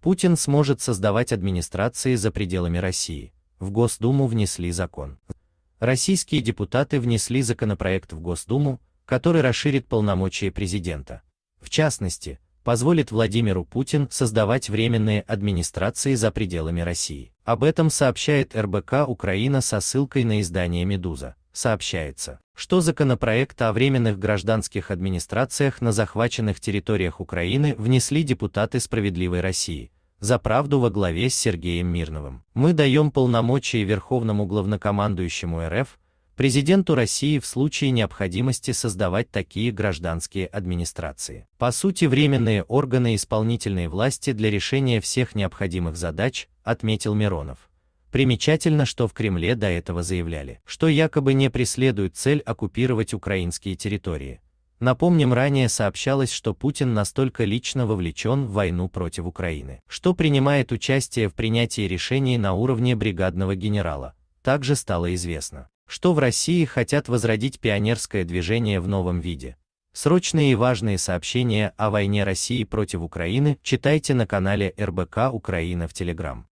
Путин сможет создавать администрации за пределами России. В Госдуму внесли закон. Российские депутаты внесли законопроект в Госдуму, который расширит полномочия президента. В частности, позволит Владимиру Путин создавать временные администрации за пределами России. Об этом сообщает РБК Украина со ссылкой на издание «Медуза» сообщается, что законопроект о временных гражданских администрациях на захваченных территориях Украины внесли депутаты «Справедливой России» за правду во главе с Сергеем Мирновым. Мы даем полномочия Верховному главнокомандующему РФ, президенту России в случае необходимости создавать такие гражданские администрации. По сути, временные органы исполнительной власти для решения всех необходимых задач, отметил Миронов. Примечательно, что в Кремле до этого заявляли, что якобы не преследуют цель оккупировать украинские территории. Напомним, ранее сообщалось, что Путин настолько лично вовлечен в войну против Украины, что принимает участие в принятии решений на уровне бригадного генерала. Также стало известно, что в России хотят возродить пионерское движение в новом виде. Срочные и важные сообщения о войне России против Украины читайте на канале РБК Украина в Телеграм.